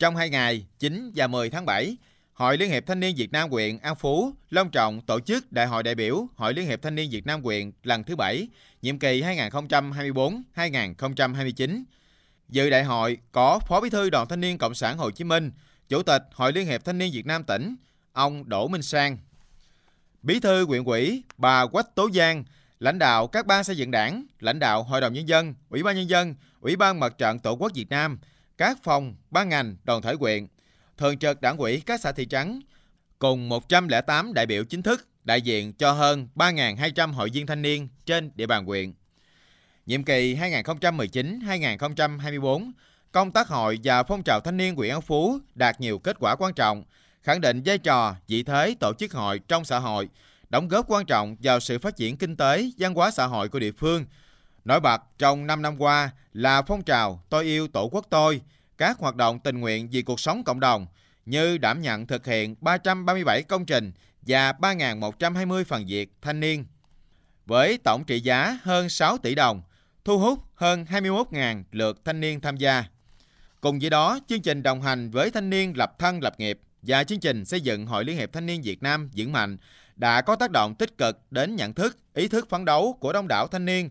Trong hai ngày 9 và 10 tháng 7, Hội Liên hiệp Thanh niên Việt Nam huyện An Phú, Long Trọng tổ chức Đại hội đại biểu Hội Liên hiệp Thanh niên Việt Nam huyện lần thứ 7, nhiệm kỳ 2024-2029. Dự đại hội có Phó Bí thư Đoàn Thanh niên Cộng sản Hồ Chí Minh, Chủ tịch Hội Liên hiệp Thanh niên Việt Nam tỉnh, ông Đỗ Minh Sang. Bí thư huyện ủy bà Quách Tố Giang, lãnh đạo các ban xây dựng đảng, lãnh đạo Hội đồng Nhân dân, Ủy ban Nhân dân, Ủy ban Mặt trận Tổ quốc Việt Nam – các phòng, ban ngành, đoàn thể quyện, thường trực đảng ủy các xã thị trấn cùng 108 đại biểu chính thức đại diện cho hơn 3.200 hội viên thanh niên trên địa bàn huyện. Nhiệm kỳ 2019-2024, công tác hội và phong trào thanh niên huyện An Phú đạt nhiều kết quả quan trọng, khẳng định vai trò, vị thế tổ chức hội trong xã hội, đóng góp quan trọng vào sự phát triển kinh tế, văn hóa xã hội của địa phương – Nổi bật trong 5 năm qua là phong trào Tôi yêu Tổ quốc tôi, các hoạt động tình nguyện vì cuộc sống cộng đồng như đảm nhận thực hiện 337 công trình và 3.120 phần việc thanh niên. Với tổng trị giá hơn 6 tỷ đồng, thu hút hơn 21.000 lượt thanh niên tham gia. Cùng với đó, chương trình đồng hành với thanh niên lập thân lập nghiệp và chương trình xây dựng Hội Liên hiệp Thanh niên Việt Nam vững mạnh đã có tác động tích cực đến nhận thức, ý thức phấn đấu của đông đảo thanh niên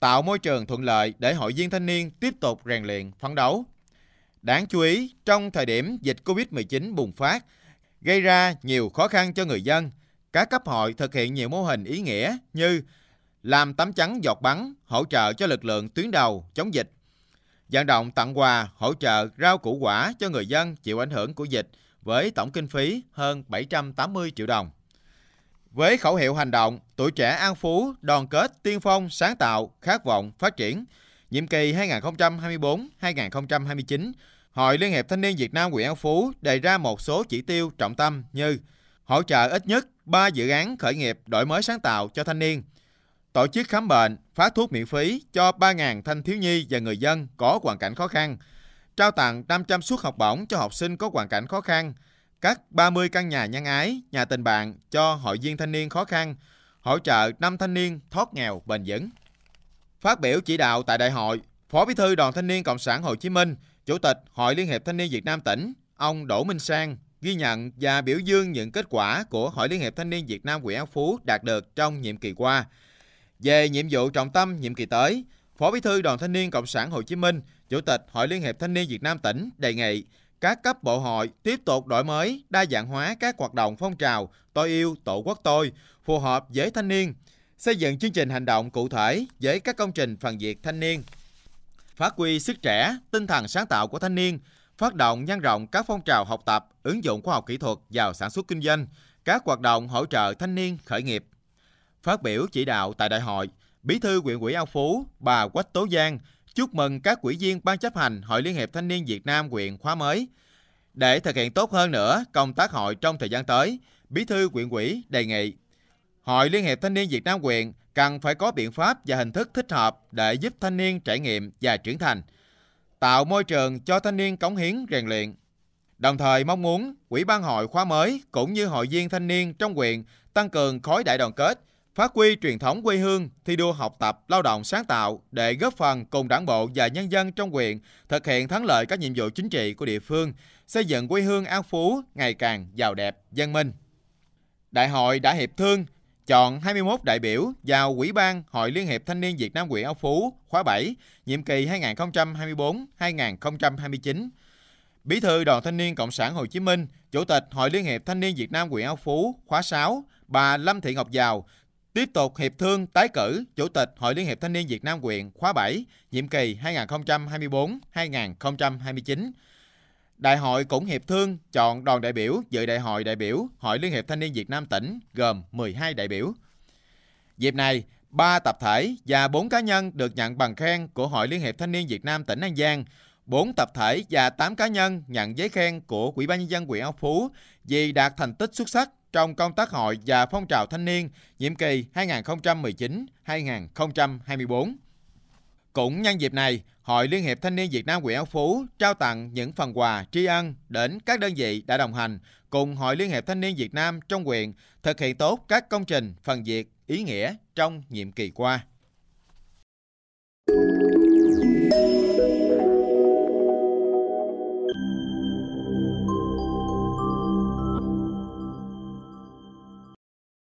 tạo môi trường thuận lợi để hội viên thanh niên tiếp tục rèn luyện, phấn đấu. Đáng chú ý, trong thời điểm dịch Covid-19 bùng phát, gây ra nhiều khó khăn cho người dân, các cấp hội thực hiện nhiều mô hình ý nghĩa như làm tấm chắn giọt bắn, hỗ trợ cho lực lượng tuyến đầu chống dịch, vận động tặng quà, hỗ trợ rau củ quả cho người dân chịu ảnh hưởng của dịch với tổng kinh phí hơn 780 triệu đồng. Với khẩu hiệu hành động, tuổi trẻ An Phú đoàn kết, tiên phong, sáng tạo, khát vọng, phát triển, nhiệm kỳ 2024-2029, Hội Liên hiệp Thanh niên Việt Nam huyện An Phú đề ra một số chỉ tiêu trọng tâm như hỗ trợ ít nhất 3 dự án khởi nghiệp đổi mới sáng tạo cho thanh niên, tổ chức khám bệnh, phát thuốc miễn phí cho 3.000 thanh thiếu nhi và người dân có hoàn cảnh khó khăn, trao tặng 500 suất học bổng cho học sinh có hoàn cảnh khó khăn, các 30 căn nhà nhân ái, nhà tình bạn cho hội viên thanh niên khó khăn, hỗ trợ 5 thanh niên thoát nghèo bền vững. Phát biểu chỉ đạo tại đại hội, Phó Bí thư Đoàn Thanh niên Cộng sản Hồ Chí Minh, Chủ tịch Hội Liên hiệp Thanh niên Việt Nam tỉnh, ông Đỗ Minh Sang ghi nhận và biểu dương những kết quả của Hội Liên hiệp Thanh niên Việt Nam huyện An Phú đạt được trong nhiệm kỳ qua. Về nhiệm vụ trọng tâm nhiệm kỳ tới, Phó Bí thư Đoàn Thanh niên Cộng sản Hồ Chí Minh, Chủ tịch Hội Liên hiệp Thanh niên Việt Nam tỉnh đề nghị các cấp bộ hội tiếp tục đổi mới, đa dạng hóa các hoạt động phong trào Tôi yêu Tổ quốc tôi, phù hợp với thanh niên, xây dựng chương trình hành động cụ thể với các công trình phần việc thanh niên, phát huy sức trẻ, tinh thần sáng tạo của thanh niên, phát động nhân rộng các phong trào học tập, ứng dụng khoa học kỹ thuật vào sản xuất kinh doanh, các hoạt động hỗ trợ thanh niên khởi nghiệp. Phát biểu chỉ đạo tại đại hội, Bí thư huyện ủy ao Phú, bà Quách Tố Giang chúc mừng các quỹ viên Ban chấp hành Hội Liên hiệp Thanh niên Việt Nam quyện khóa mới. Để thực hiện tốt hơn nữa công tác hội trong thời gian tới, Bí thư quyện quỹ đề nghị Hội Liên hiệp Thanh niên Việt Nam quyện cần phải có biện pháp và hình thức thích hợp để giúp thanh niên trải nghiệm và trưởng thành, tạo môi trường cho thanh niên cống hiến rèn luyện. Đồng thời mong muốn quỹ ban hội khóa mới cũng như hội viên thanh niên trong huyện tăng cường khối đại đoàn kết, phát huy truyền thống quê hương, thi đua học tập, lao động sáng tạo để góp phần cùng đảng bộ và nhân dân trong huyện thực hiện thắng lợi các nhiệm vụ chính trị của địa phương, xây dựng quê hương An Phú ngày càng giàu đẹp, dân minh. Đại hội đã hiệp thương chọn 21 đại biểu vào quỹ ban Hội Liên hiệp Thanh niên Việt Nam Quyện An Phú khóa 7, nhiệm kỳ 2024-2029. Bí thư Đoàn Thanh niên Cộng sản Hồ Chí Minh, Chủ tịch Hội Liên hiệp Thanh niên Việt Nam Quyện An Phú khóa 6, bà Lâm Thị Ngọc Giàu Tiếp tục hiệp thương tái cử Chủ tịch Hội Liên hiệp Thanh niên Việt Nam quyện khóa 7, nhiệm kỳ 2024-2029. Đại hội cũng hiệp thương chọn đoàn đại biểu dự đại hội đại biểu Hội Liên hiệp Thanh niên Việt Nam tỉnh gồm 12 đại biểu. Dịp này, 3 tập thể và 4 cá nhân được nhận bằng khen của Hội Liên hiệp Thanh niên Việt Nam tỉnh An Giang, 4 tập thể và 8 cá nhân nhận giấy khen của Ủy ban nhân dân huyện Âu Phú vì đạt thành tích xuất sắc trong công tác hội và phong trào thanh niên nhiệm kỳ 2019-2024. Cũng nhân dịp này, Hội Liên hiệp Thanh niên Việt Nam huyện An Phú trao tặng những phần quà tri ân đến các đơn vị đã đồng hành cùng Hội Liên hiệp Thanh niên Việt Nam trong huyện thực hiện tốt các công trình phần việc ý nghĩa trong nhiệm kỳ qua.